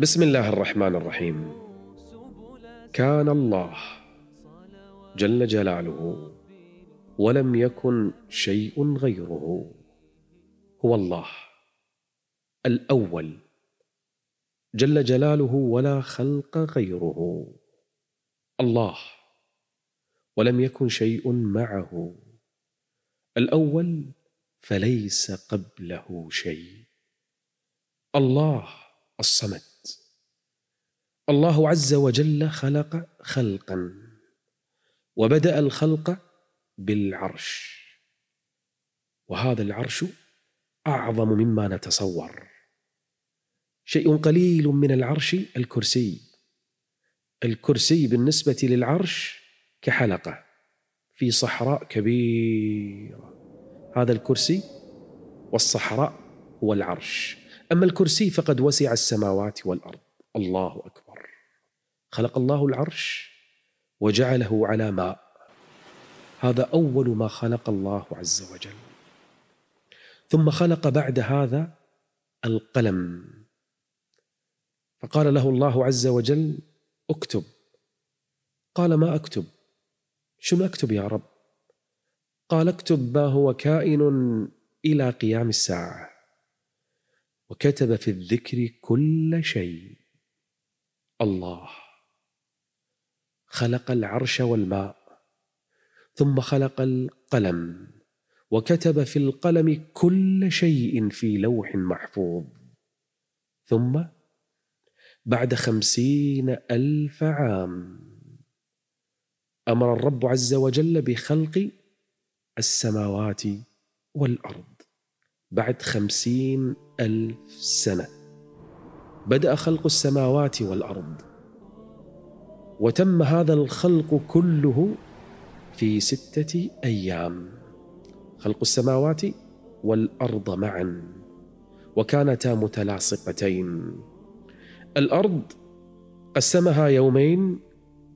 بسم الله الرحمن الرحيم كان الله جل جلاله ولم يكن شيء غيره هو الله الاول جل جلاله ولا خلق غيره الله ولم يكن شيء معه الاول فليس قبله شيء الله الصمد الله عز وجل خلق خلقا وبدا الخلق بالعرش وهذا العرش اعظم مما نتصور شيء قليل من العرش الكرسي الكرسي بالنسبه للعرش كحلقه في صحراء كبيره هذا الكرسي والصحراء هو العرش اما الكرسي فقد وسع السماوات والارض الله اكبر خلق الله العرش وجعله على ماء هذا اول ما خلق الله عز وجل ثم خلق بعد هذا القلم فقال له الله عز وجل اكتب قال ما اكتب شنو اكتب يا رب قال اكتب ما هو كائن الى قيام الساعه وكتب في الذكر كل شيء الله خلق العرش والماء ثم خلق القلم وكتب في القلم كل شيء في لوح محفوظ ثم بعد خمسين ألف عام أمر الرب عز وجل بخلق السماوات والأرض بعد خمسين ألف سنة بدأ خلق السماوات والأرض وتم هذا الخلق كله في سته ايام خلق السماوات والارض معا وكانتا متلاصقتين الارض قسمها يومين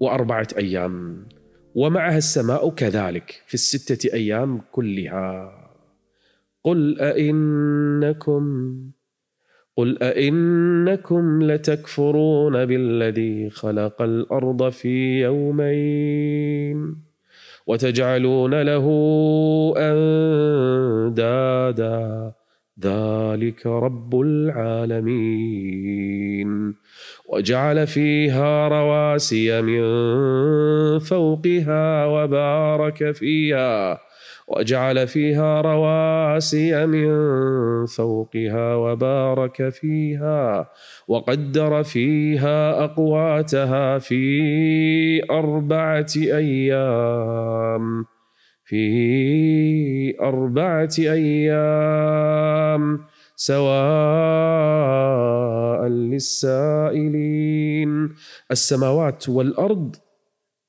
واربعه ايام ومعها السماء كذلك في السته ايام كلها قل ائنكم قل أئنكم لتكفرون بالذي خلق الأرض في يومين وتجعلون له أندادا ذلك رب العالمين وجعل فيها رواسي من فوقها وبارك فيها وجعل فيها رواسي من فوقها وبارك فيها وقدر فيها اقواتها في اربعه ايام في اربعه ايام سواء للسائلين السماوات والارض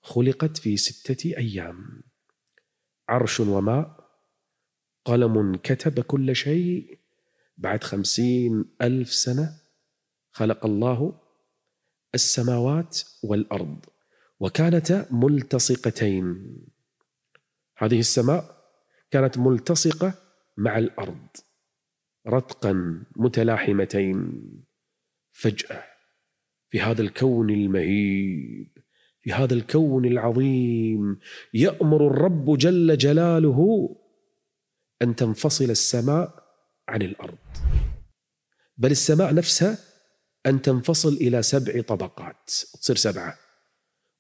خلقت في سته ايام عرش وماء قلم كتب كل شيء بعد خمسين ألف سنة خلق الله السماوات والأرض وكانتا ملتصقتين هذه السماء كانت ملتصقة مع الأرض رتقا متلاحمتين فجأة في هذا الكون المهيب في هذا الكون العظيم يأمر الرب جل جلاله أن تنفصل السماء عن الأرض بل السماء نفسها أن تنفصل إلى سبع طبقات تصير سبعة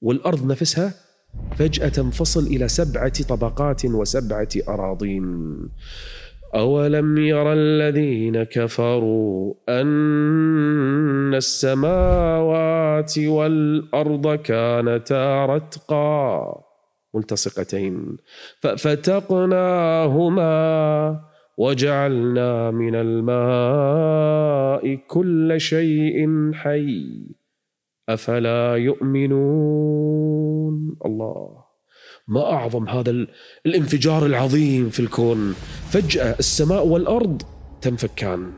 والأرض نفسها فجأة تنفصل إلى سبعة طبقات وسبعة أراضين أولم ير الذين كفروا أن السماوات والأرض كانتا رتقا ملتصقتين ففتقناهما وجعلنا من الماء كل شيء حي أفلا يؤمنون الله ما أعظم هذا الانفجار العظيم في الكون فجأة السماء والأرض تنفكان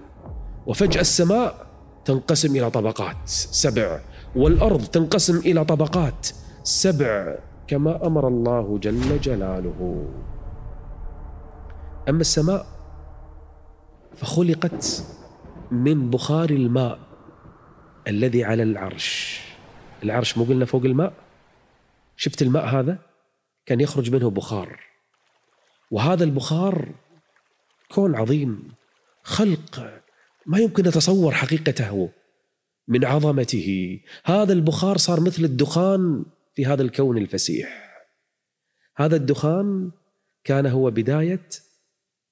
وفجأة السماء تنقسم إلى طبقات سبع والأرض تنقسم إلى طبقات سبع كما أمر الله جل جلاله أما السماء فخلقت من بخار الماء الذي على العرش العرش مو قلنا فوق الماء شفت الماء هذا كان يخرج منه بخار وهذا البخار كون عظيم خلق ما يمكن نتصور حقيقته من عظمته هذا البخار صار مثل الدخان في هذا الكون الفسيح هذا الدخان كان هو بدايه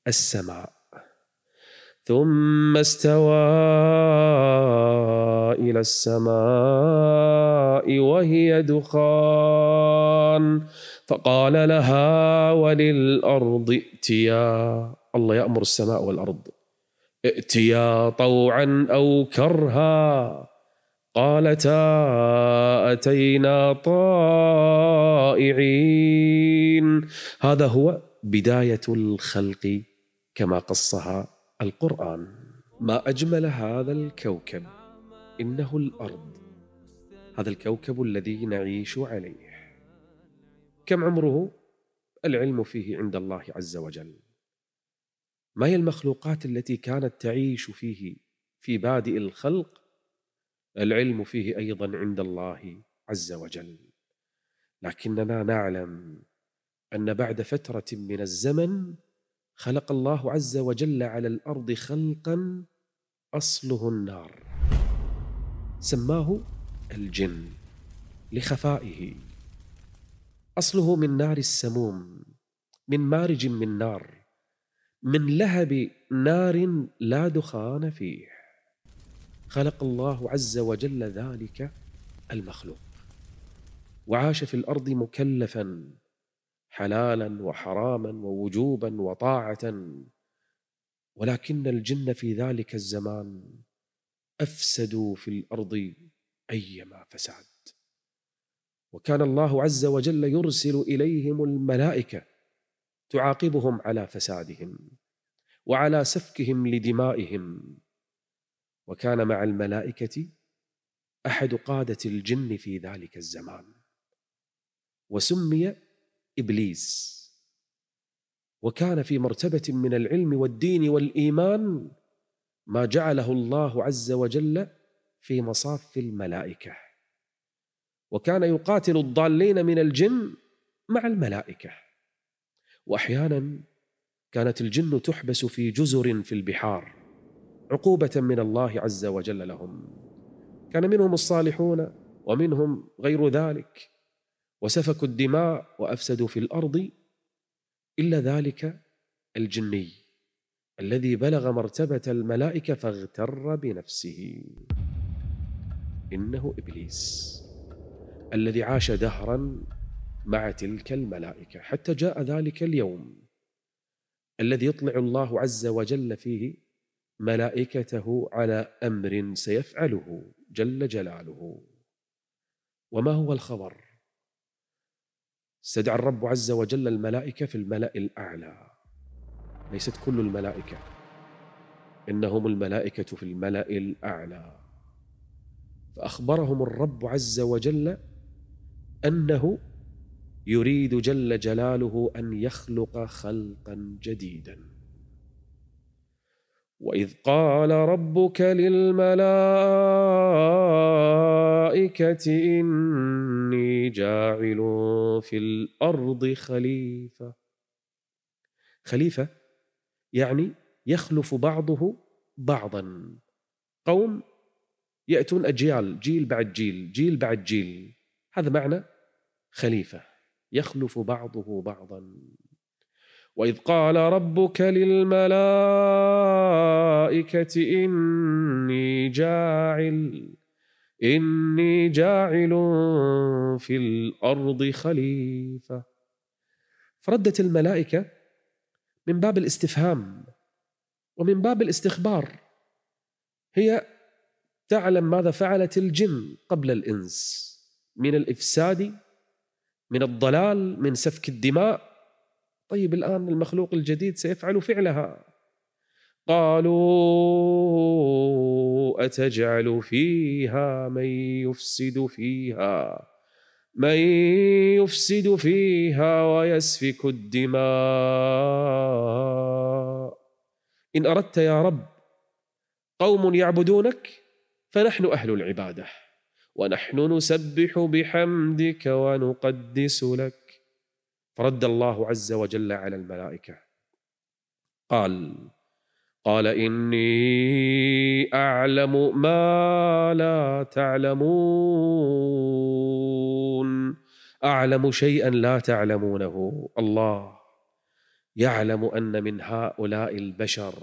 السماء ثم استوى الى السماء وهي دخان فقال لها وللارض ائتيا الله يامر السماء والارض ائتيا طوعا او كرها قالتا اتينا طائعين هذا هو بدايه الخلق كما قصها القرآن ما أجمل هذا الكوكب إنه الأرض هذا الكوكب الذي نعيش عليه كم عمره؟ العلم فيه عند الله عز وجل ما هي المخلوقات التي كانت تعيش فيه في بادئ الخلق؟ العلم فيه أيضا عند الله عز وجل لكننا نعلم أن بعد فترة من الزمن خلق الله عز وجل على الارض خلقا اصله النار سماه الجن لخفائه اصله من نار السموم من مارج من نار من لهب نار لا دخان فيه خلق الله عز وجل ذلك المخلوق وعاش في الارض مكلفا حلالا وحراما ووجوبا وطاعه ولكن الجن في ذلك الزمان افسدوا في الارض ايما فساد وكان الله عز وجل يرسل اليهم الملائكه تعاقبهم على فسادهم وعلى سفكهم لدمائهم وكان مع الملائكه احد قاده الجن في ذلك الزمان وسمي ابليس وكان في مرتبه من العلم والدين والايمان ما جعله الله عز وجل في مصاف الملائكه وكان يقاتل الضالين من الجن مع الملائكه واحيانا كانت الجن تحبس في جزر في البحار عقوبه من الله عز وجل لهم كان منهم الصالحون ومنهم غير ذلك وسفكوا الدماء وافسدوا في الارض الا ذلك الجني الذي بلغ مرتبه الملائكه فاغتر بنفسه انه ابليس الذي عاش دهرا مع تلك الملائكه حتى جاء ذلك اليوم الذي يطلع الله عز وجل فيه ملائكته على امر سيفعله جل جلاله وما هو الخبر استدعى الرب عز وجل الملائكة في الملأ الأعلى ليست كل الملائكة إنهم الملائكة في الملأ الأعلى فأخبرهم الرب عز وجل أنه يريد جل جلاله أن يخلق خلقا جديدا واذ قال ربك للملائكه اني جاعل في الارض خليفه خليفه يعني يخلف بعضه بعضا قوم ياتون اجيال جيل بعد جيل جيل بعد جيل هذا معنى خليفه يخلف بعضه بعضا واذ قال ربك للملائكه اني جاعل اني جاعل في الارض خليفه فردت الملائكه من باب الاستفهام ومن باب الاستخبار هي تعلم ماذا فعلت الجن قبل الانس من الافساد من الضلال من سفك الدماء طيب الآن المخلوق الجديد سيفعل فعلها قالوا أتجعل فيها من يفسد فيها من يفسد فيها ويسفك الدماء إن أردت يا رب قوم يعبدونك فنحن أهل العبادة ونحن نسبح بحمدك ونقدس لك فرد الله عز وجل على الملائكه قال قال اني اعلم ما لا تعلمون اعلم شيئا لا تعلمونه الله يعلم ان من هؤلاء البشر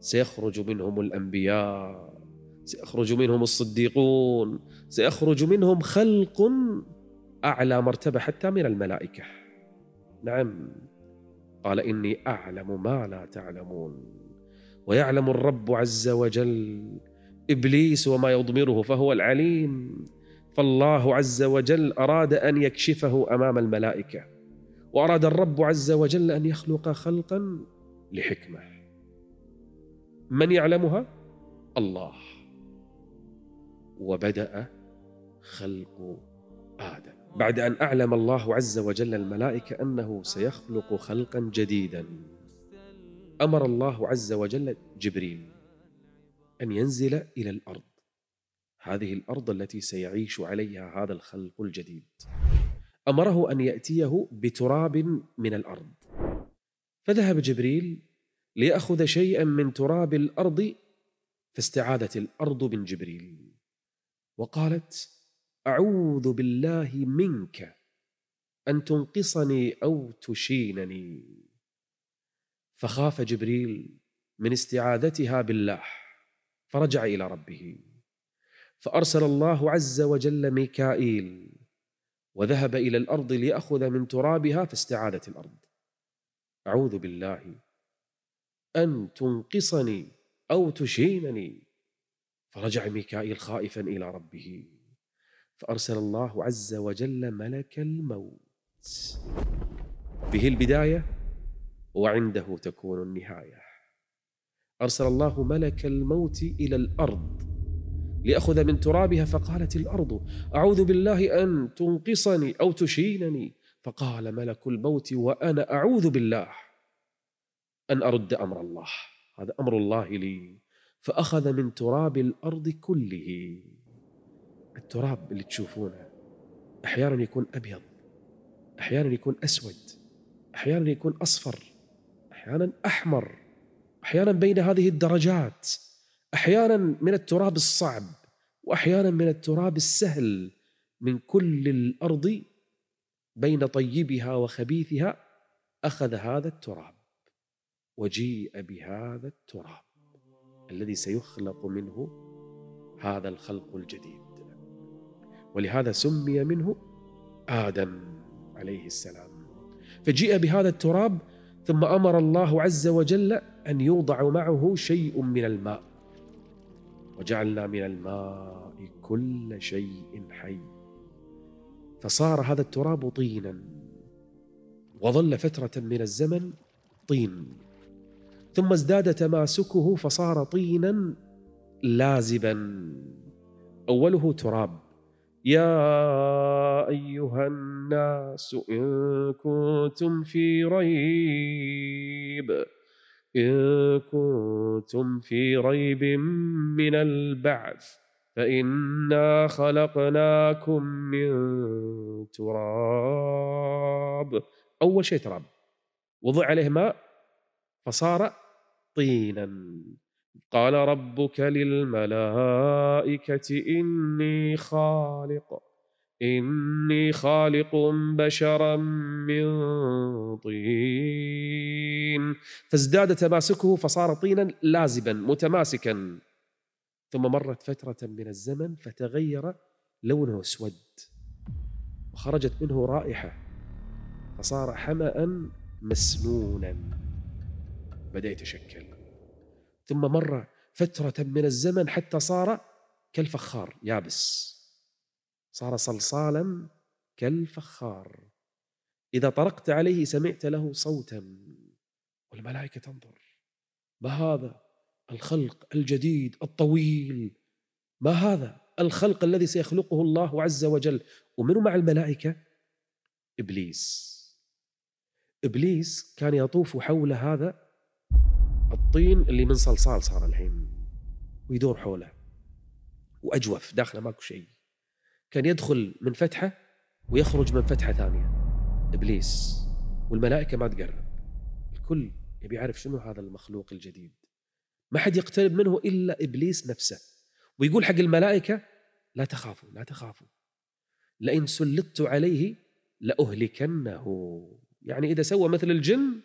سيخرج منهم الانبياء سيخرج منهم الصديقون سيخرج منهم خلق اعلى مرتبه حتى من الملائكه نعم قال اني اعلم ما لا تعلمون ويعلم الرب عز وجل ابليس وما يضمره فهو العليم فالله عز وجل اراد ان يكشفه امام الملائكه واراد الرب عز وجل ان يخلق خلقا لحكمه من يعلمها الله وبدا خلق ادم بعد ان اعلم الله عز وجل الملائكه انه سيخلق خلقا جديدا امر الله عز وجل جبريل ان ينزل الى الارض هذه الارض التي سيعيش عليها هذا الخلق الجديد امره ان ياتيه بتراب من الارض فذهب جبريل لياخذ شيئا من تراب الارض فاستعاذت الارض من جبريل وقالت اعوذ بالله منك ان تنقصني او تشينني فخاف جبريل من استعاذتها بالله فرجع الى ربه فارسل الله عز وجل ميكائيل وذهب الى الارض لياخذ من ترابها فاستعاذت الارض اعوذ بالله ان تنقصني او تشينني فرجع ميكائيل خائفا الى ربه فأرسل الله عز وجل ملك الموت به البداية وعنده تكون النهاية أرسل الله ملك الموت إلى الأرض لأخذ من ترابها فقالت الأرض أعوذ بالله أن تنقصني أو تشينني فقال ملك الموت وأنا أعوذ بالله أن أرد أمر الله هذا أمر الله لي فأخذ من تراب الأرض كله التراب اللي تشوفونه احيانا يكون ابيض احيانا يكون اسود احيانا يكون اصفر احيانا احمر احيانا بين هذه الدرجات احيانا من التراب الصعب واحيانا من التراب السهل من كل الارض بين طيبها وخبيثها اخذ هذا التراب وجيء بهذا التراب الذي سيخلق منه هذا الخلق الجديد ولهذا سمي منه آدم عليه السلام فجيء بهذا التراب ثم أمر الله عز وجل أن يوضع معه شيء من الماء وجعلنا من الماء كل شيء حي فصار هذا التراب طينا وظل فترة من الزمن طين ثم ازداد تماسكه فصار طينا لازبا أوله تراب يا ايها الناس ان كنتم في ريب ان كنتم في ريب من البعث فانا خلقناكم من تراب اول شيء تراب وضع عليه ماء فصار طينا قال ربك للملائكة إني خالق إني خالق بشرا من طين فازداد تماسكه فصار طينا لازبا متماسكا ثم مرت فترة من الزمن فتغير لونه اسود وخرجت منه رائحة فصار حمأ مسنونا بدأ يتشكل ثم مر فترة من الزمن حتى صار كالفخار يابس صار صلصالا كالفخار إذا طرقت عليه سمعت له صوتا والملائكة تنظر ما هذا الخلق الجديد الطويل ما هذا الخلق الذي سيخلقه الله عز وجل ومن مع الملائكة إبليس إبليس كان يطوف حول هذا الطين اللي من صلصال صار الحين ويدور حوله واجوف داخله ماكو شيء كان يدخل من فتحه ويخرج من فتحه ثانيه ابليس والملائكه ما تقرب الكل يبي يعرف شنو هذا المخلوق الجديد ما حد يقترب منه الا ابليس نفسه ويقول حق الملائكه لا تخافوا لا تخافوا لئن سلطت عليه لاهلكنه يعني اذا سوى مثل الجن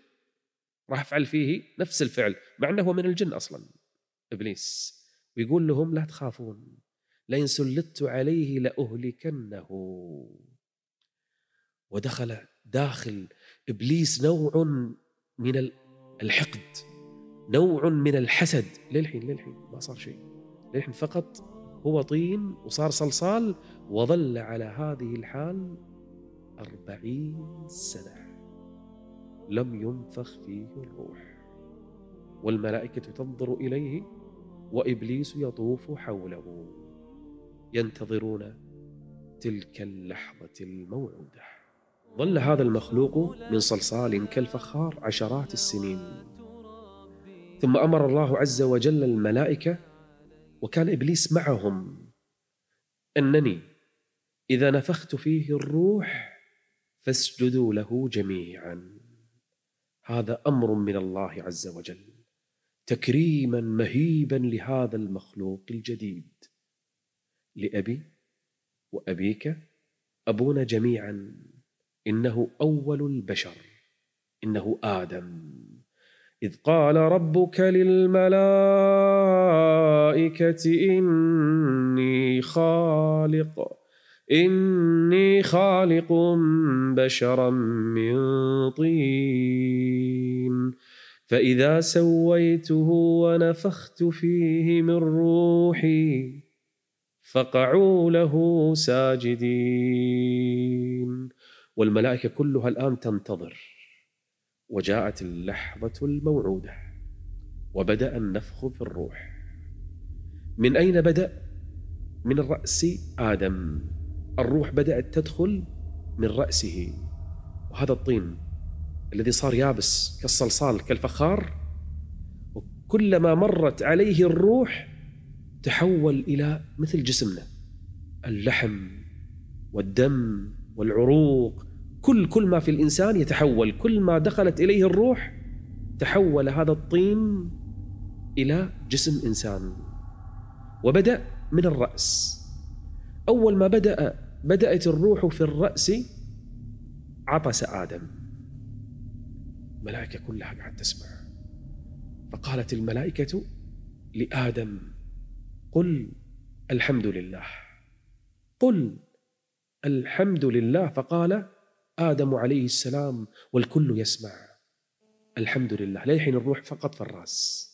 راح افعل فيه نفس الفعل مع انه هو من الجن اصلا ابليس ويقول لهم لا تخافون لئن سلطت عليه لاهلكنه ودخل داخل ابليس نوع من الحقد نوع من الحسد للحين للحين ما صار شيء للحين فقط هو طين وصار صلصال وظل على هذه الحال أربعين سنة لم ينفخ فيه الروح والملائكة تنظر إليه وإبليس يطوف حوله ينتظرون تلك اللحظة الموعودة ظل هذا المخلوق من صلصال كالفخار عشرات السنين ثم أمر الله عز وجل الملائكة وكان إبليس معهم أنني إذا نفخت فيه الروح فاسجدوا له جميعا هذا امر من الله عز وجل تكريما مهيبا لهذا المخلوق الجديد لابي وابيك ابونا جميعا انه اول البشر انه ادم اذ قال ربك للملائكه اني خالق إني خالق بشرا من طين فإذا سويته ونفخت فيه من روحي فقعوا له ساجدين والملائكة كلها الآن تنتظر وجاءت اللحظة الموعودة وبدأ النفخ في الروح من أين بدأ؟ من رأس آدم الروح بدأت تدخل من رأسه وهذا الطين الذي صار يابس كالصلصال كالفخار وكلما مرت عليه الروح تحول إلى مثل جسمنا اللحم والدم والعروق كل كل ما في الإنسان يتحول كل ما دخلت إليه الروح تحول هذا الطين إلى جسم إنسان وبدأ من الرأس أول ما بدأ بدأت الروح في الرأس عطس آدم الملائكة كلها قاعد تسمع فقالت الملائكة لآدم قل الحمد لله قل الحمد لله فقال آدم عليه السلام والكل يسمع الحمد لله ليحن الروح فقط في الرأس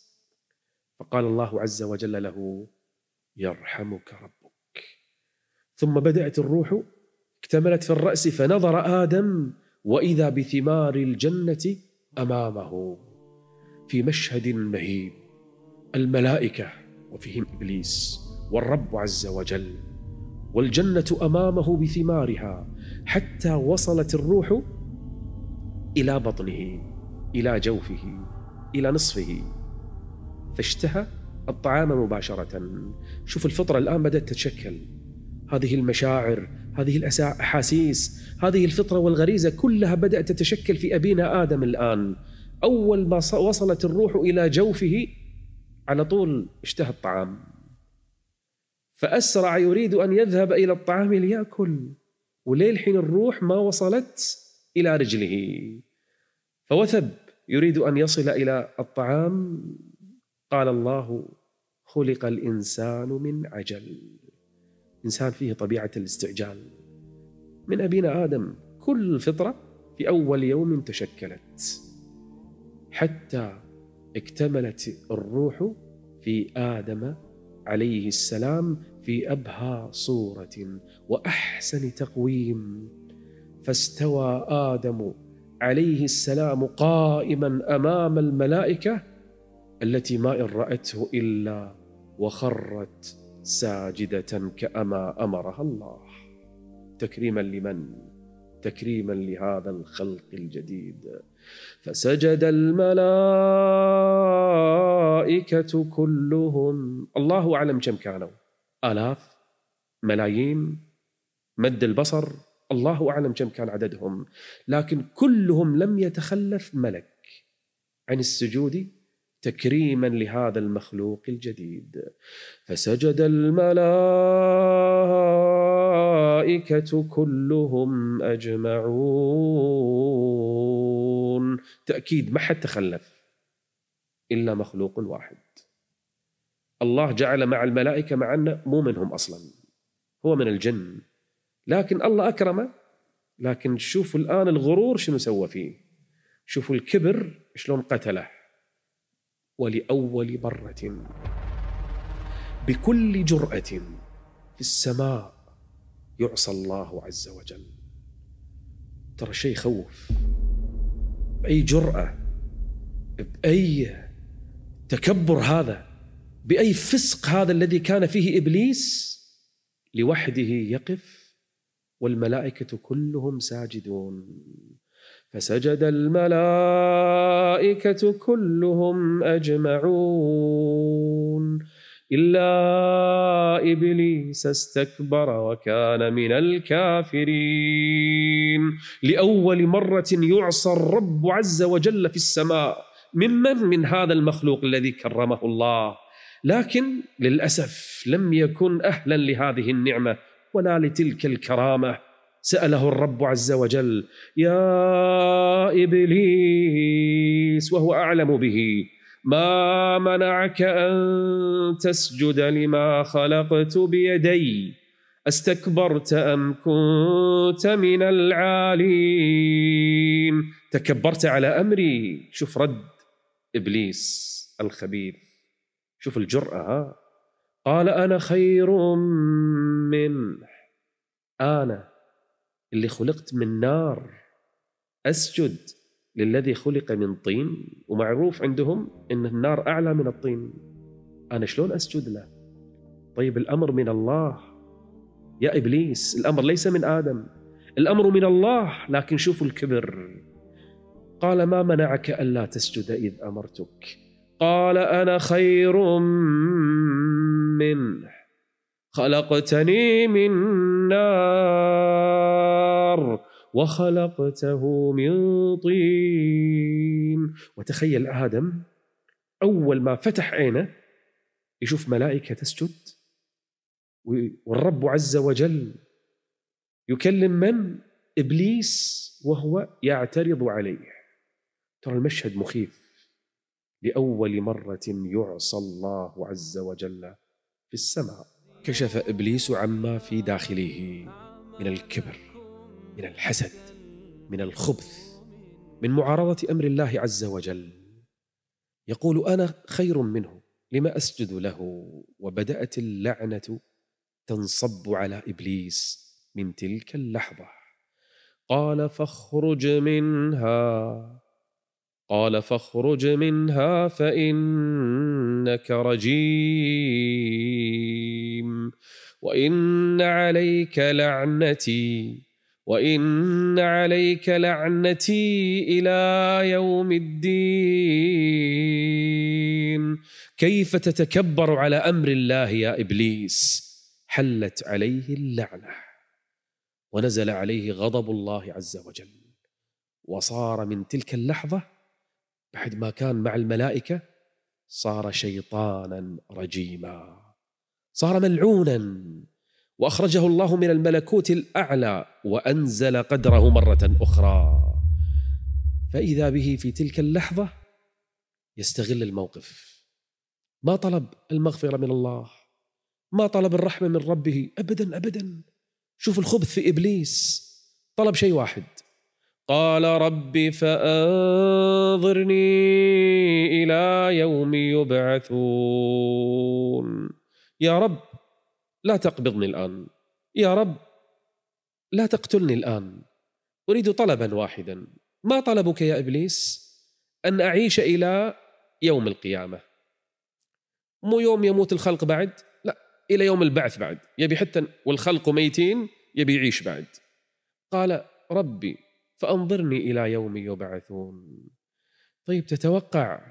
فقال الله عز وجل له يرحمك رب ثم بدأت الروح اكتملت في الرأس فنظر آدم وإذا بثمار الجنة أمامه في مشهد مهيب الملائكة وفيهم إبليس والرب عز وجل والجنة أمامه بثمارها حتى وصلت الروح إلى بطنه إلى جوفه إلى نصفه فاشتهى الطعام مباشرة شوف الفطرة الآن بدأت تتشكل هذه المشاعر هذه الأحاسيس هذه الفطرة والغريزة كلها بدأت تتشكل في أبينا آدم الآن أول ما وصلت الروح إلى جوفه على طول اشتهى الطعام فأسرع يريد أن يذهب إلى الطعام ليأكل وليل حين الروح ما وصلت إلى رجله فوثب يريد أن يصل إلى الطعام قال الله خلق الإنسان من عجل إنسان فيه طبيعة الاستعجال من أبينا آدم كل فطره في أول يوم تشكلت حتى اكتملت الروح في آدم عليه السلام في أبهى صورة وأحسن تقويم فاستوى آدم عليه السلام قائما أمام الملائكة التي ما إن رأته إلا وخرت ساجده كما امرها الله تكريما لمن تكريما لهذا الخلق الجديد فسجد الملائكه كلهم الله اعلم كم كانوا الاف ملايين مد البصر الله اعلم كم كان عددهم لكن كلهم لم يتخلف ملك عن السجود تكريما لهذا المخلوق الجديد فسجد الملائكه كلهم اجمعون تاكيد ما حد تخلف الا مخلوق واحد الله جعل مع الملائكه مع أنه مو منهم اصلا هو من الجن لكن الله اكرمه لكن شوفوا الان الغرور شنو سوى فيه شوفوا الكبر شلون قتله ولاول مره بكل جراه في السماء يعصى الله عز وجل ترى شيء يخوف باي جراه باي تكبر هذا باي فسق هذا الذي كان فيه ابليس لوحده يقف والملائكه كلهم ساجدون فسجد الملائكة كلهم أجمعون إلا إبليس استكبر وكان من الكافرين لأول مرة يعصى الرب عز وجل في السماء ممن من هذا المخلوق الذي كرمه الله لكن للأسف لم يكن أهلا لهذه النعمة ولا لتلك الكرامة سأله الرب عز وجل يا إبليس وهو أعلم به ما منعك أن تسجد لما خلقت بيدي استكبرت أم كنت من العالين تكبرت على أمري شوف رد إبليس الخبيث شوف الجرأة ها قال أنا خير منه أنا اللي خلقت من نار اسجد للذي خلق من طين ومعروف عندهم ان النار اعلى من الطين انا شلون اسجد له طيب الامر من الله يا ابليس الامر ليس من ادم الامر من الله لكن شوفوا الكبر قال ما منعك الا تسجد اذ امرتك قال انا خير منه خلقتني من نار وخلقته من طين وتخيل آدم أول ما فتح عينه يشوف ملائكة تسجد والرب عز وجل يكلم من؟ إبليس وهو يعترض عليه ترى المشهد مخيف لأول مرة يعصى الله عز وجل في السماء كشف ابليس عما في داخله من الكبر من الحسد من الخبث من معارضه امر الله عز وجل يقول انا خير منه لما اسجد له وبدات اللعنه تنصب على ابليس من تلك اللحظه قال فاخرج منها قال فاخرج منها فإنك رجيم وإن عليك لعنتي وإن عليك لعنتي إلى يوم الدين كيف تتكبر على أمر الله يا إبليس حلت عليه اللعنة ونزل عليه غضب الله عز وجل وصار من تلك اللحظه بعد ما كان مع الملائكة صار شيطانا رجيما صار ملعونا واخرجه الله من الملكوت الاعلى وانزل قدره مره اخرى فاذا به في تلك اللحظه يستغل الموقف ما طلب المغفره من الله ما طلب الرحمه من ربه ابدا ابدا شوف الخبث في ابليس طلب شيء واحد قال رب فانظرني الى يوم يبعثون يا رب لا تقبضني الان يا رب لا تقتلني الان اريد طلبا واحدا ما طلبك يا ابليس ان اعيش الى يوم القيامه مو يوم يموت الخلق بعد لا الى يوم البعث بعد يبي حتى والخلق ميتين يبي يعيش بعد قال ربي فأنظرني إلى يوم يبعثون طيب تتوقع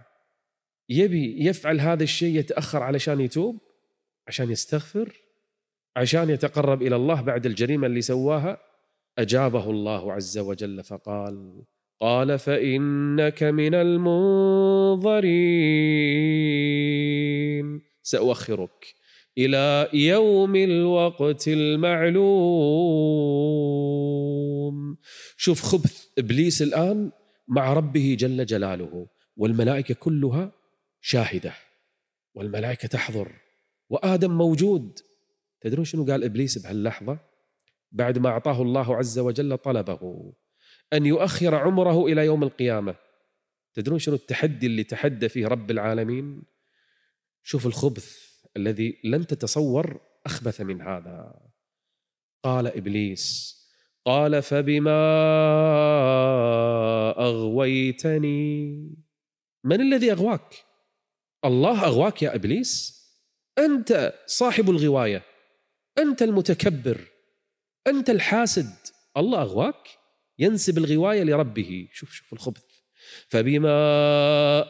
يبي يفعل هذا الشيء يتأخر علشان يتوب عشان يستغفر عشان يتقرب إلى الله بعد الجريمة اللي سواها أجابه الله عز وجل فقال قال فإنك من المنظرين سأوخرك إلى يوم الوقت المعلوم لهم شوف خبث ابليس الان مع ربه جل جلاله والملائكه كلها شاهده والملائكه تحضر وادم موجود تدرون شنو قال ابليس بهاللحظه بعد ما اعطاه الله عز وجل طلبه ان يؤخر عمره الى يوم القيامه تدرون شنو التحدي اللي تحدى فيه رب العالمين شوف الخبث الذي لن تتصور اخبث من هذا قال ابليس قال فبما اغويتني من الذي اغواك الله اغواك يا ابليس انت صاحب الغوايه انت المتكبر انت الحاسد الله اغواك ينسب الغوايه لربه شوف شوف الخبث فبما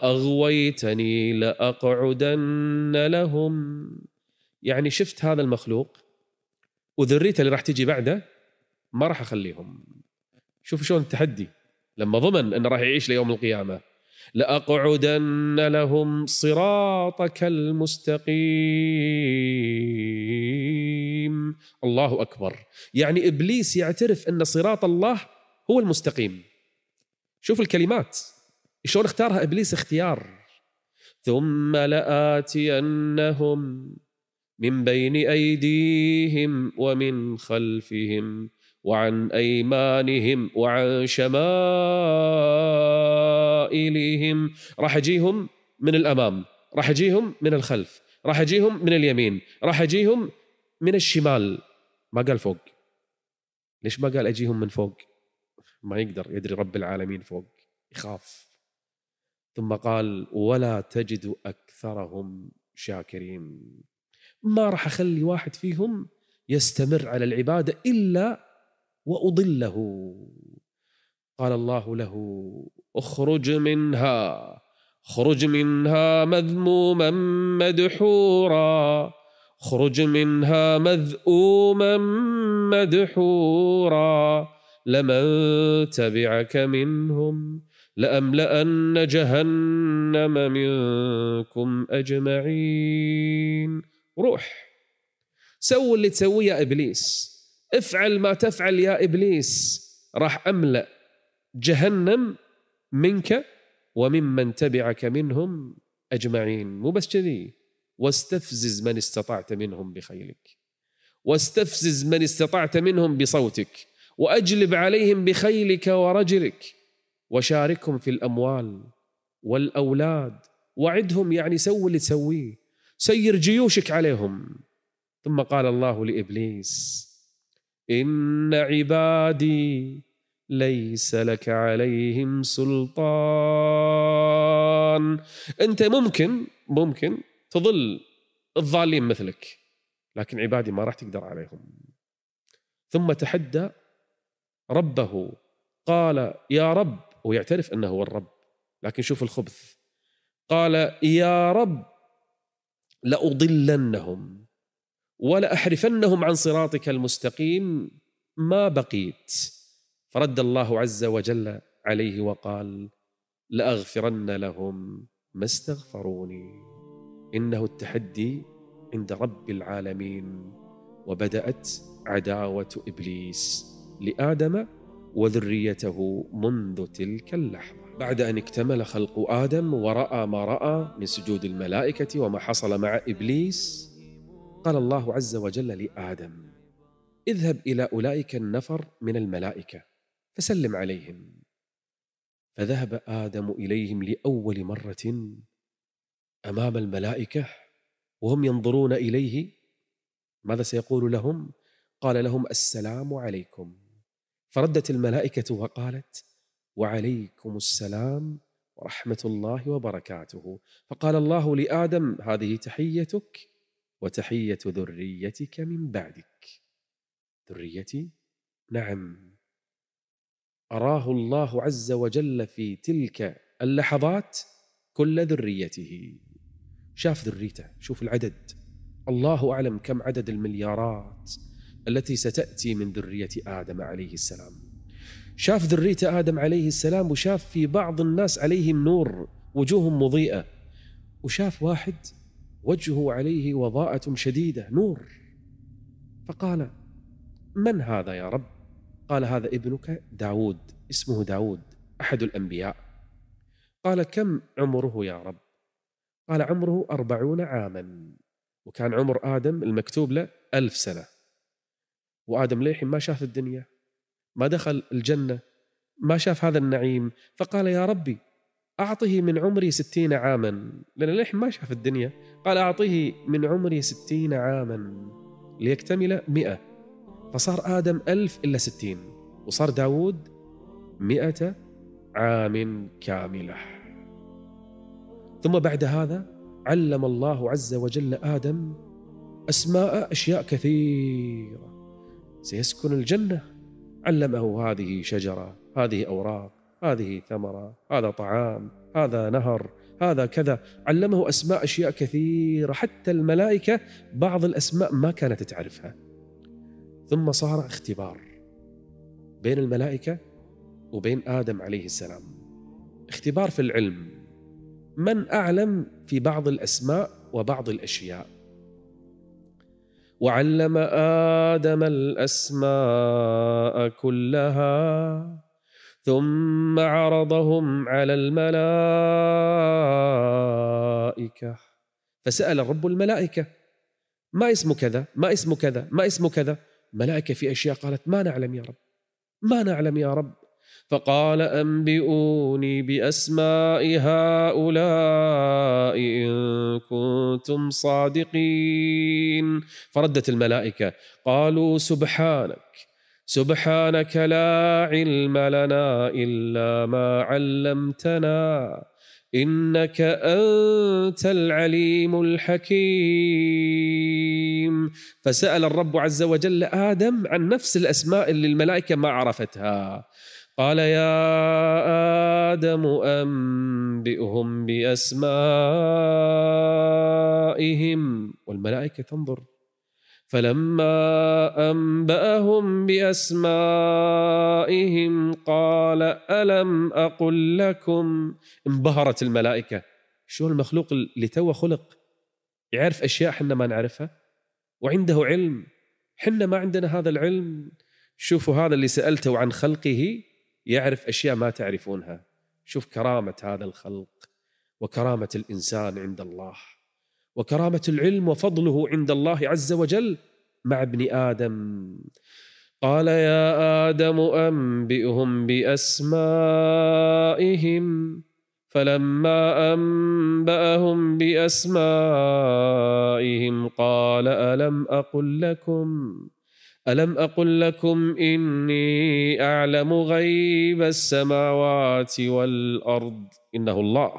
اغويتني لاقعدن لهم يعني شفت هذا المخلوق وذريته اللي راح تجي بعده ما راح اخليهم شوف شلون التحدي لما ضمن انه راح يعيش ليوم القيامه لاقعدن لهم صراطك المستقيم الله اكبر يعني ابليس يعترف ان صراط الله هو المستقيم شوف الكلمات شلون اختارها ابليس اختيار ثم لاتينهم من بين ايديهم ومن خلفهم وعن ايمانهم وعن شمائلهم راح اجيهم من الامام راح اجيهم من الخلف راح اجيهم من اليمين راح اجيهم من الشمال ما قال فوق ليش ما قال اجيهم من فوق ما يقدر يدري رب العالمين فوق يخاف ثم قال ولا تجد اكثرهم شاكرين ما راح اخلي واحد فيهم يستمر على العباده الا واضله قال الله له اخرج منها اخرج منها مذموما مدحورا اخرج منها مذءوما مدحورا لمن تبعك منهم لأملأن جهنم منكم أجمعين روح سووا اللي تسويه يا إبليس افعل ما تفعل يا ابليس راح املا جهنم منك وممن تبعك منهم اجمعين مو بس كذي واستفزز من استطعت منهم بخيلك واستفزز من استطعت منهم بصوتك واجلب عليهم بخيلك ورجلك وشاركهم في الاموال والاولاد وعدهم يعني سوي اللي تسويه سير جيوشك عليهم ثم قال الله لابليس إن عبادي ليس لك عليهم سلطان أنت ممكن ممكن تظل الضالين مثلك لكن عبادي ما راح تقدر عليهم ثم تحدى ربه قال يا رب ويعترف أنه هو الرب لكن شوف الخبث قال يا رب لأضلنهم ولأحرفنهم عن صراطك المستقيم ما بقيت فرد الله عز وجل عليه وقال لأغفرن لهم ما استغفروني إنه التحدي عند رب العالمين وبدأت عداوة إبليس لآدم وذريته منذ تلك اللحظة بعد أن اكتمل خلق آدم ورأى ما رأى من سجود الملائكة وما حصل مع إبليس قال الله عز وجل لادم اذهب الى اولئك النفر من الملائكه فسلم عليهم فذهب ادم اليهم لاول مره امام الملائكه وهم ينظرون اليه ماذا سيقول لهم قال لهم السلام عليكم فردت الملائكه وقالت وعليكم السلام ورحمه الله وبركاته فقال الله لادم هذه تحيتك وتحية ذريتك من بعدك ذريتي نعم أراه الله عز وجل في تلك اللحظات كل ذريته شاف ذريته شوف العدد الله أعلم كم عدد المليارات التي ستأتي من ذرية آدم عليه السلام شاف ذرية آدم عليه السلام وشاف في بعض الناس عليهم نور وجوههم مضيئة وشاف واحد وجهه عليه وضاءة شديدة نور فقال من هذا يا رب قال هذا ابنك داود اسمه داود أحد الأنبياء قال كم عمره يا رب قال عمره أربعون عاما وكان عمر آدم المكتوب له ألف سنة وآدم ليح ما شاف الدنيا ما دخل الجنة ما شاف هذا النعيم فقال يا ربي أعطه من عمري ستين عاما لأن للحين ما شاف الدنيا قال أعطه من عمري ستين عاما ليكتمل مئة فصار آدم ألف إلا ستين وصار داود مئة عام كاملة ثم بعد هذا علم الله عز وجل آدم أسماء أشياء كثيرة سيسكن الجنة علمه هذه شجرة هذه أوراق هذه ثمرة هذا طعام هذا نهر هذا كذا علمه أسماء أشياء كثيرة حتى الملائكة بعض الأسماء ما كانت تعرفها ثم صار اختبار بين الملائكة وبين آدم عليه السلام اختبار في العلم من أعلم في بعض الأسماء وبعض الأشياء وعلم آدم الأسماء كلها ثم عرضهم على الملائكة فسأل الرب الملائكة ما اسم كذا ما اسم كذا ما اسم كذا ملائكة في أشياء قالت ما نعلم يا رب ما نعلم يا رب فقال أنبئوني بأسماء هؤلاء إن كنتم صادقين فردت الملائكة قالوا سبحانك سبحانك لا علم لنا الا ما علمتنا انك انت العليم الحكيم فسال الرب عز وجل ادم عن نفس الاسماء اللي الملائكه ما عرفتها قال يا ادم انبئهم باسمائهم والملائكه تنظر فلما أنبأهم بأسمائهم قال ألم أقل لكم انبهرت الملائكة شو المخلوق اللي توه خلق يعرف أشياء حنا ما نعرفها وعنده علم حنا ما عندنا هذا العلم شوفوا هذا اللي سألته عن خلقه يعرف أشياء ما تعرفونها شوف كرامة هذا الخلق وكرامة الإنسان عند الله وكرامه العلم وفضله عند الله عز وجل مع ابن ادم قال يا ادم انبئهم باسمائهم فلما انباهم باسمائهم قال الم اقل لكم الم اقل لكم اني اعلم غيب السماوات والارض انه الله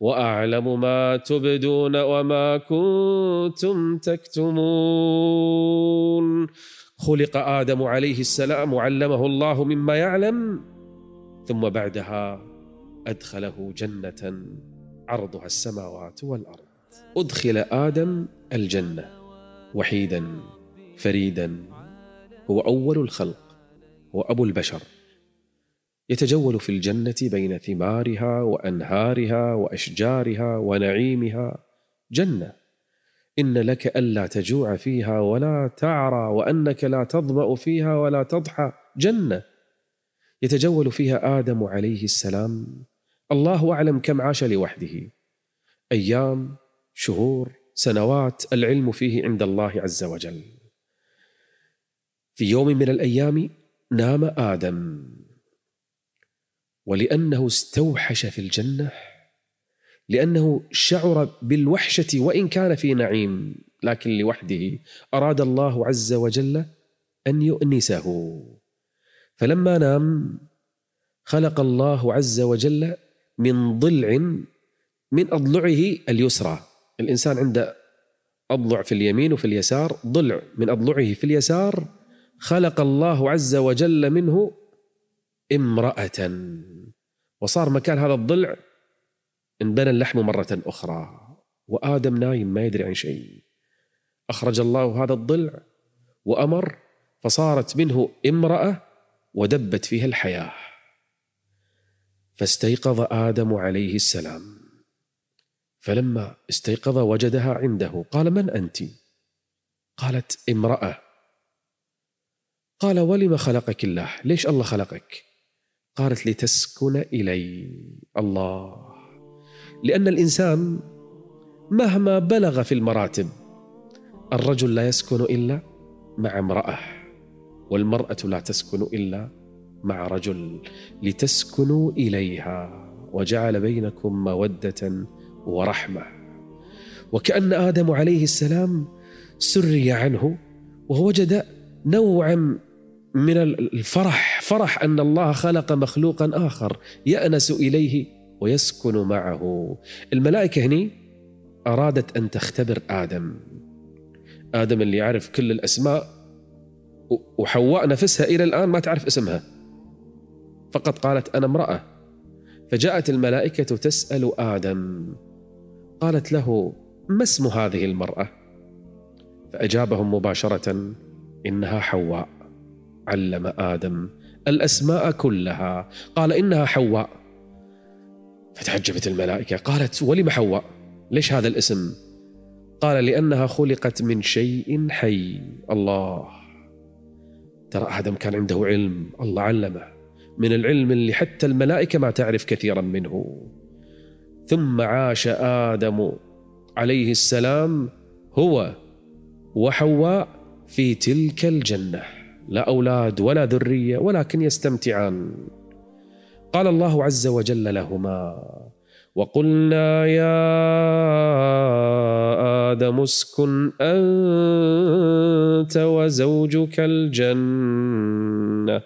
واعلم ما تبدون وما كنتم تكتمون خلق ادم عليه السلام وعلمه الله مما يعلم ثم بعدها ادخله جنه عرضها السماوات والارض ادخل ادم الجنه وحيدا فريدا هو اول الخلق وابو البشر يتجول في الجنه بين ثمارها وانهارها واشجارها ونعيمها جنه ان لك الا تجوع فيها ولا تعرى وانك لا تظما فيها ولا تضحى جنه يتجول فيها ادم عليه السلام الله اعلم كم عاش لوحده ايام شهور سنوات العلم فيه عند الله عز وجل في يوم من الايام نام ادم ولانه استوحش في الجنه لانه شعر بالوحشه وان كان في نعيم لكن لوحده اراد الله عز وجل ان يؤنسه فلما نام خلق الله عز وجل من ضلع من اضلعه اليسرى الانسان عنده اضلع في اليمين وفي اليسار ضلع من اضلعه في اليسار خلق الله عز وجل منه امراه وصار مكان هذا الضلع انبنى اللحم مرة أخرى وآدم نايم ما يدري عن شيء أخرج الله هذا الضلع وأمر فصارت منه امرأة ودبت فيها الحياة فاستيقظ آدم عليه السلام فلما استيقظ وجدها عنده قال من أنت؟ قالت امرأة قال ولم خلقك الله؟ ليش الله خلقك؟ قالت لتسكن الي الله لان الانسان مهما بلغ في المراتب الرجل لا يسكن الا مع امراه والمراه لا تسكن الا مع رجل لتسكنوا اليها وجعل بينكم موده ورحمه وكان ادم عليه السلام سري عنه ووجد نوعا من الفرح فرح ان الله خلق مخلوقا اخر يانس اليه ويسكن معه الملائكه هني ارادت ان تختبر ادم ادم اللي يعرف كل الاسماء وحواء نفسها الى الان ما تعرف اسمها فقط قالت انا امراه فجاءت الملائكه تسال ادم قالت له ما اسم هذه المراه فاجابهم مباشره انها حواء علم ادم الأسماء كلها قال إنها حواء فتعجبت الملائكة قالت ولم حواء ليش هذا الاسم قال لأنها خلقت من شيء حي الله ترى آدم كان عنده علم الله علمه من العلم اللي حتى الملائكة ما تعرف كثيرا منه ثم عاش آدم عليه السلام هو وحواء في تلك الجنه لا اولاد ولا ذريه ولكن يستمتعان قال الله عز وجل لهما وقلنا يا ادم اسكن انت وزوجك الجنه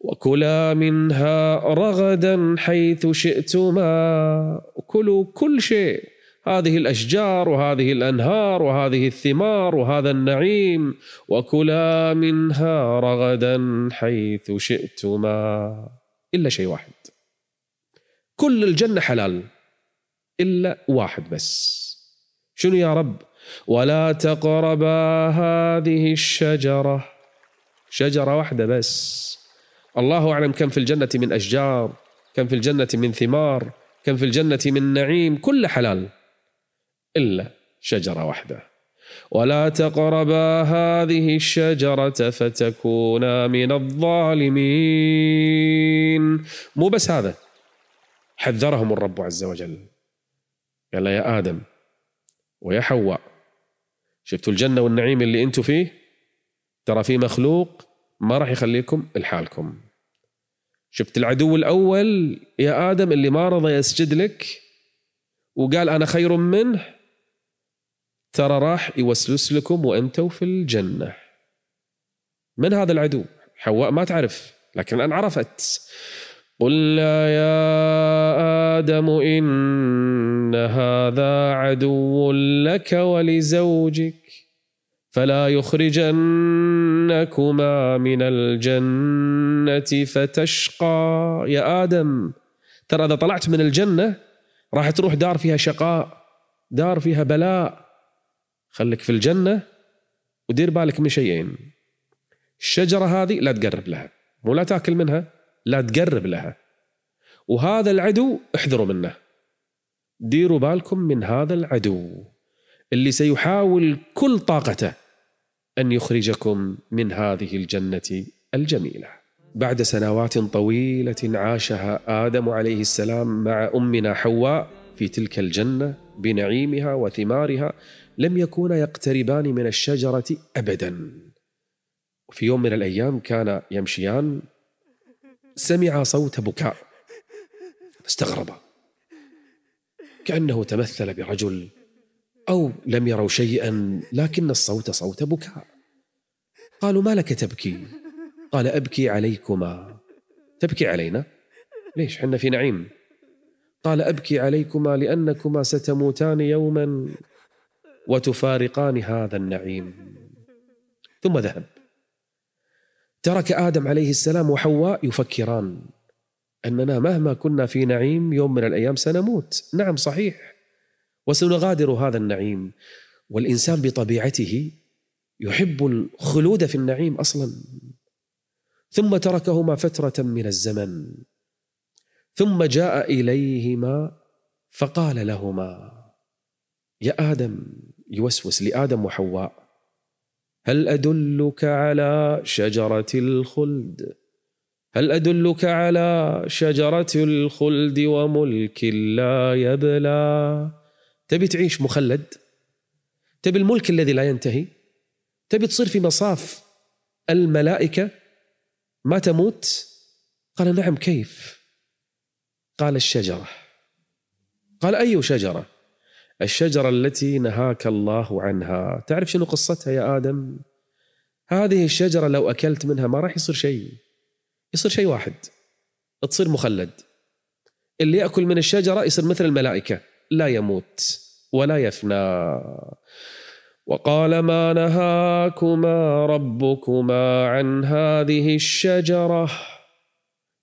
وكلا منها رغدا حيث شئتما كلوا كل شيء هذه الاشجار وهذه الانهار وهذه الثمار وهذا النعيم وكلا منها رغدا حيث شئتما الا شيء واحد كل الجنه حلال الا واحد بس شنو يا رب ولا تقربا هذه الشجره شجره واحده بس الله اعلم كم في الجنه من اشجار كم في الجنه من ثمار كم في الجنه من نعيم كل حلال إلا شجرة واحدة ولا تقربا هذه الشجرة فتكونا من الظالمين مو بس هذا حذرهم الرب عز وجل قال يا آدم ويا حواء شفتوا الجنة والنعيم اللي أنتم فيه ترى في مخلوق ما راح يخليكم لحالكم شفت العدو الأول يا آدم اللي ما رضى يسجد لك وقال أنا خير منه ترى راح يوسوس لكم وانتم في الجنه من هذا العدو حواء ما تعرف لكن أن عرفت قلنا يا آدم إن هذا عدو لك ولزوجك فلا يخرجنكما من الجنة فتشقى يا آدم ترى إذا طلعت من الجنة راح تروح دار فيها شقاء دار فيها بلاء خليك في الجنة ودير بالك من شيئين الشجرة هذه لا تقرب لها مو لا تاكل منها لا تقرب لها وهذا العدو احذروا منه ديروا بالكم من هذا العدو اللي سيحاول كل طاقته ان يخرجكم من هذه الجنه الجميله. بعد سنوات طويله عاشها ادم عليه السلام مع امنا حواء في تلك الجنه بنعيمها وثمارها لم يكونا يقتربان من الشجرة أبدا وفي يوم من الأيام كان يمشيان سمع صوت بكاء فاستغربا كأنه تمثل برجل أو لم يروا شيئا لكن الصوت صوت بكاء قالوا ما لك تبكي قال أبكي عليكما تبكي علينا ليش حنا في نعيم قال أبكي عليكما لأنكما ستموتان يوما وتفارقان هذا النعيم ثم ذهب ترك ادم عليه السلام وحواء يفكران اننا مهما كنا في نعيم يوم من الايام سنموت نعم صحيح وسنغادر هذا النعيم والانسان بطبيعته يحب الخلود في النعيم اصلا ثم تركهما فتره من الزمن ثم جاء اليهما فقال لهما يا ادم يوسوس لادم وحواء هل ادلك على شجره الخلد هل ادلك على شجره الخلد وملك لا يبلى تبي تعيش مخلد تبي الملك الذي لا ينتهي تبي تصير في مصاف الملائكه ما تموت قال نعم كيف قال الشجره قال اي شجره الشجرة التي نهاك الله عنها تعرف شنو قصتها يا آدم هذه الشجرة لو أكلت منها ما راح يصير شيء يصير شيء واحد تصير مخلد اللي يأكل من الشجرة يصير مثل الملائكة لا يموت ولا يفنى وقال ما نهاكما ربكما عن هذه الشجره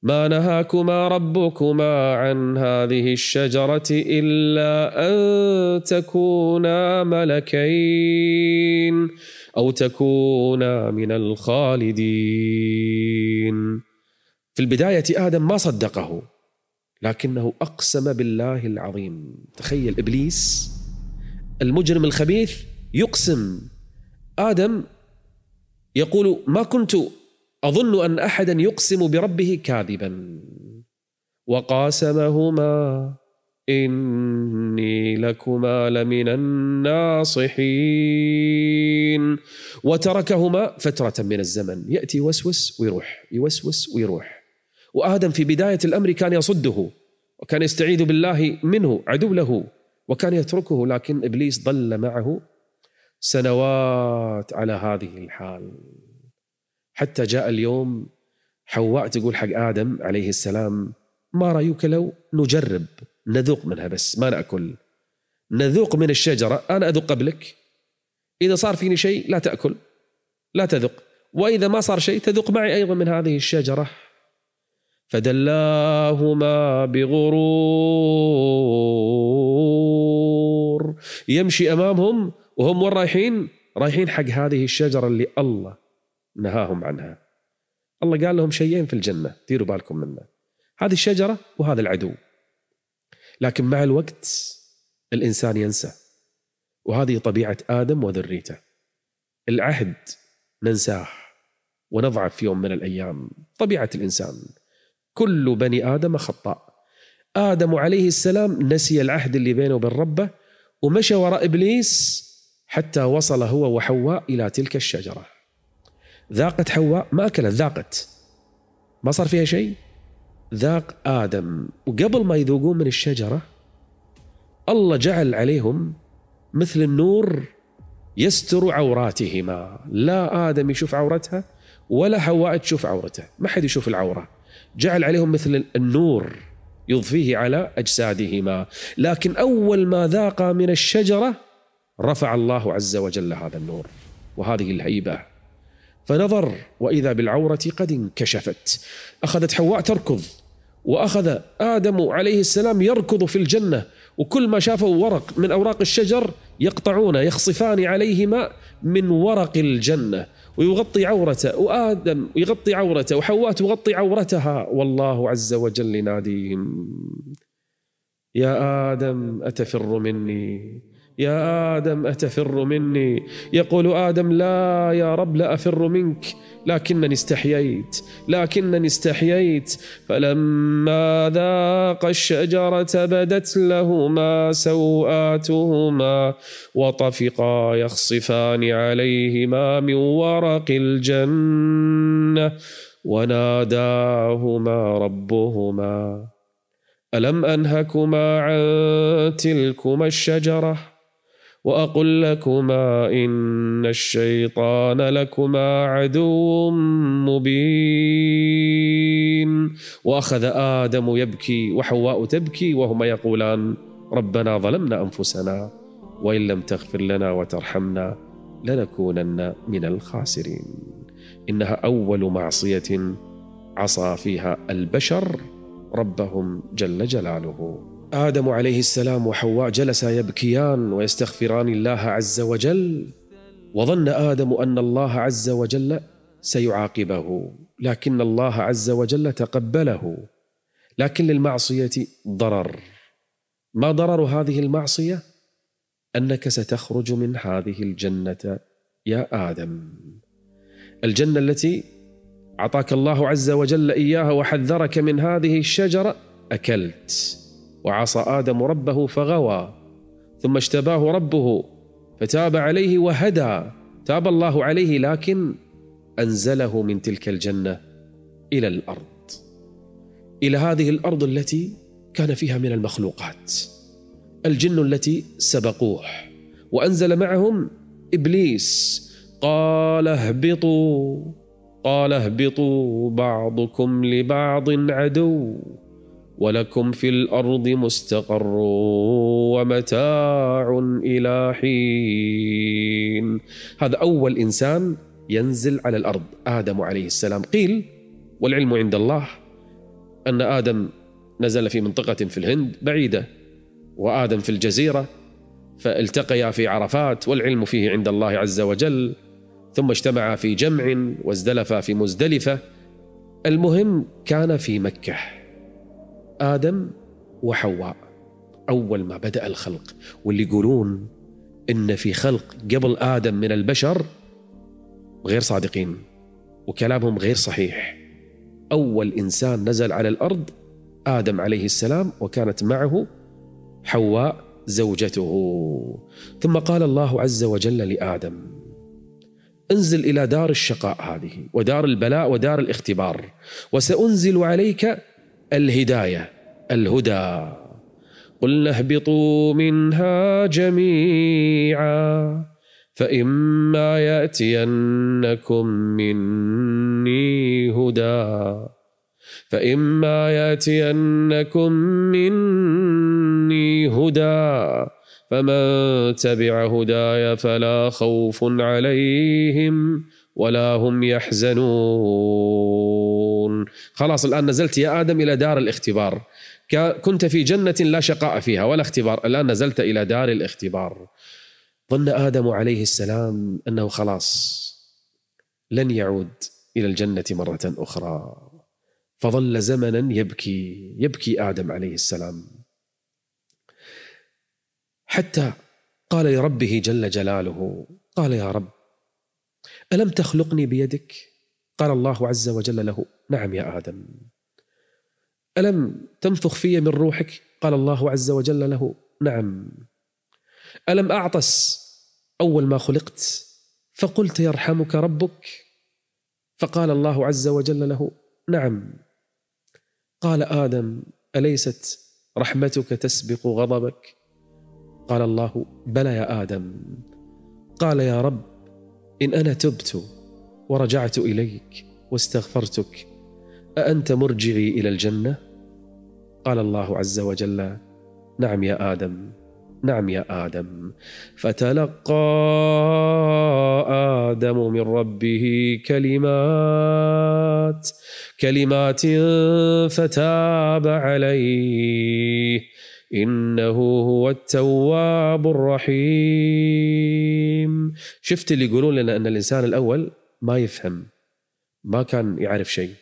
ما نهاكما ربكما عن هذه الشجرة إلا أن تكونا ملكين أو تكونا من الخالدين. في البداية آدم ما صدقه لكنه أقسم بالله العظيم. تخيل إبليس المجرم الخبيث يقسم آدم يقول ما كنت أظن أن أحدا يقسم بربه كاذبا وقاسمهما إني لكما لمن الناصحين وتركهما فترة من الزمن يأتي يوسوس ويروح يوسوس ويروح وآدم في بداية الأمر كان يصده وكان يستعيذ بالله منه عدو له وكان يتركه لكن إبليس ظل معه سنوات على هذه الحال حتى جاء اليوم حواء تقول حق آدم عليه السلام ما رأيك لو نجرب نذوق منها بس ما نأكل نذوق من الشجرة أنا أذوق قبلك إذا صار فيني شيء لا تأكل لا تذق وإذا ما صار شيء تذوق معي أيضا من هذه الشجرة فدلاهما بغرور يمشي أمامهم وهم وين رايحين؟ رايحين حق هذه الشجرة اللي الله نهاهم عنها الله قال لهم شيئين في الجنة ديروا بالكم منه هذه الشجرة وهذا العدو لكن مع الوقت الإنسان ينسى وهذه طبيعة آدم وذريته العهد ننساه ونضعف في يوم من الأيام طبيعة الإنسان كل بني آدم خطاء آدم عليه السلام نسي العهد اللي بينه وبين ربه ومشى وراء إبليس حتى وصل هو وحواء إلى تلك الشجرة ذاقت حواء ما اكلت ذاقت ما صار فيها شيء ذاق ادم وقبل ما يذوقون من الشجره الله جعل عليهم مثل النور يستر عوراتهما لا ادم يشوف عورتها ولا حواء تشوف عورته ما حد يشوف العوره جعل عليهم مثل النور يضفيه على اجسادهما لكن اول ما ذاقا من الشجره رفع الله عز وجل هذا النور وهذه الهيبه فنظر واذا بالعوره قد انكشفت اخذت حواء تركض واخذ ادم عليه السلام يركض في الجنه وكل ما شافوا ورق من اوراق الشجر يقطعون يخصفان عليهما من ورق الجنه ويغطي عورته وادم يغطي عورته وحواء تغطي عورتها والله عز وجل يناديهم يا ادم اتفر مني يا آدم أتفر مني يقول آدم لا يا رب لا أفر منك لكنني استحييت لكنني استحييت فلما ذاق الشجرة بدت لهما سوآتهما وطفقا يخصفان عليهما من ورق الجنة وناداهما ربهما ألم أنهكما عن تلكما الشجرة وأقل لكما إن الشيطان لكما عدو مبين وأخذ آدم يبكي وحواء تبكي وهما يقولان ربنا ظلمنا أنفسنا وإن لم تغفر لنا وترحمنا لنكونن من الخاسرين إنها أول معصية عصى فيها البشر ربهم جل جلاله آدم عليه السلام وحواء جلسا يبكيان ويستغفران الله عز وجل وظن آدم أن الله عز وجل سيعاقبه لكن الله عز وجل تقبله لكن للمعصية ضرر ما ضرر هذه المعصية؟ أنك ستخرج من هذه الجنة يا آدم الجنة التي عطاك الله عز وجل إياها وحذرك من هذه الشجرة أكلت وعصى ادم ربه فغوى ثم اجتباه ربه فتاب عليه وهدى تاب الله عليه لكن انزله من تلك الجنه الى الارض الى هذه الارض التي كان فيها من المخلوقات الجن التي سبقوه وانزل معهم ابليس قال اهبطوا قال اهبطوا بعضكم لبعض عدو ولكم في الأرض مستقر ومتاع إلى حين هذا أول إنسان ينزل على الأرض آدم عليه السلام قيل والعلم عند الله أن آدم نزل في منطقة في الهند بعيدة وآدم في الجزيرة فالتقيا في عرفات والعلم فيه عند الله عز وجل ثم اجتمعا في جمع وازدلفا في مزدلفة المهم كان في مكة ادم وحواء اول ما بدا الخلق واللي يقولون ان في خلق قبل ادم من البشر غير صادقين وكلامهم غير صحيح اول انسان نزل على الارض ادم عليه السلام وكانت معه حواء زوجته ثم قال الله عز وجل لادم انزل الى دار الشقاء هذه ودار البلاء ودار الاختبار وسانزل عليك الهدايه الهدى قلنا اهبطوا منها جميعا فإما يأتينكم مني هدى فإما يأتينكم مني هدى فمن تبع هداي فلا خوف عليهم ولا هم يحزنون خلاص الآن نزلت يا آدم إلى دار الاختبار كنت في جنة لا شقاء فيها ولا اختبار الآن نزلت إلى دار الاختبار ظن آدم عليه السلام أنه خلاص لن يعود إلى الجنة مرة أخرى فظل زمنا يبكي يبكي آدم عليه السلام حتى قال لربه جل جلاله قال يا رب ألم تخلقني بيدك؟ قال الله عز وجل له: نعم يا آدم. ألم تنفخ في من روحك؟ قال الله عز وجل له: نعم. ألم أعطس أول ما خلقت؟ فقلت يرحمك ربك فقال الله عز وجل له نعم قال ادم اليست رحمتك تسبق غضبك قال الله بلى يا ادم قال يا رب ان انا تبت ورجعت اليك واستغفرتك اانت مرجعي الى الجنه قال الله عز وجل نعم يا ادم نعم يا ادم فتلقى ادم من ربه كلمات كلمات فتاب عليه إنه هو التواب الرحيم شفت اللي يقولون لنا أن الإنسان الأول ما يفهم ما كان يعرف شيء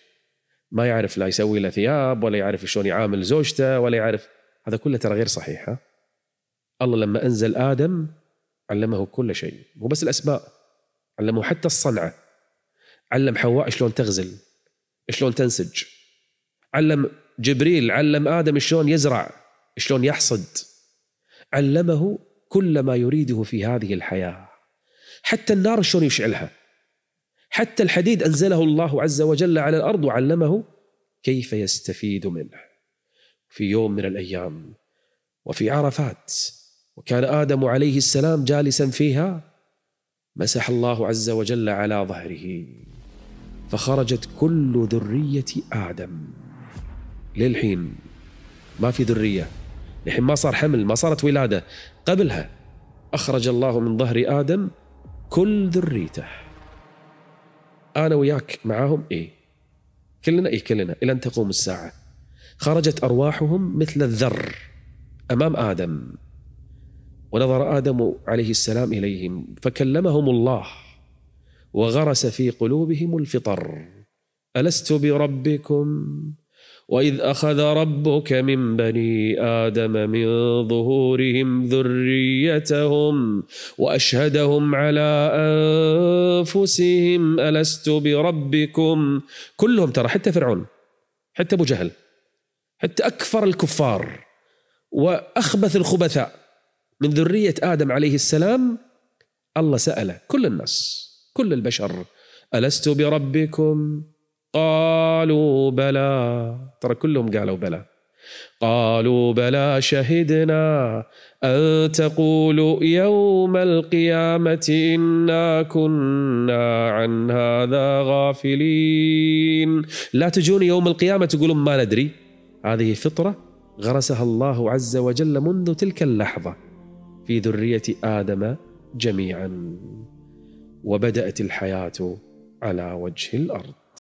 ما يعرف لا يسوي له ثياب ولا يعرف شلون يعامل زوجته ولا يعرف هذا كله ترى غير صحيح ها؟ الله لما أنزل آدم علمه كل شيء مو بس الأسماء علمه حتى الصنعة علم حواء شلون تغزل شلون تنسج علم جبريل علم آدم شلون يزرع شلون يحصد علمه كل ما يريده في هذه الحياة حتى النار شلون يشعلها حتى الحديد أنزله الله عز وجل على الأرض وعلمه كيف يستفيد منه في يوم من الأيام وفي عرفات وكان آدم عليه السلام جالسا فيها مسح الله عز وجل على ظهره فخرجت كل ذرية آدم للحين ما في ذريه الحين ما صار حمل ما صارت ولاده قبلها اخرج الله من ظهر ادم كل ذريته انا وياك معاهم ايه كلنا ايه كلنا الى ان تقوم الساعه خرجت ارواحهم مثل الذر امام ادم ونظر ادم عليه السلام اليهم فكلمهم الله وغرس في قلوبهم الفطر الست بربكم واذ اخذ ربك من بني ادم من ظهورهم ذريتهم واشهدهم على انفسهم الست بربكم كلهم ترى حتى فرعون حتى ابو جهل حتى اكفر الكفار واخبث الخبثاء من ذريه ادم عليه السلام الله ساله كل الناس كل البشر الست بربكم قالوا بلى ترى كلهم قالوا بلى قالوا بلى شهدنا أن تقولوا يوم القيامة إنا كنا عن هذا غافلين لا تجون يوم القيامة تقولون ما ندري هذه فطرة غرسها الله عز وجل منذ تلك اللحظة في ذرية آدم جميعا وبدأت الحياة على وجه الأرض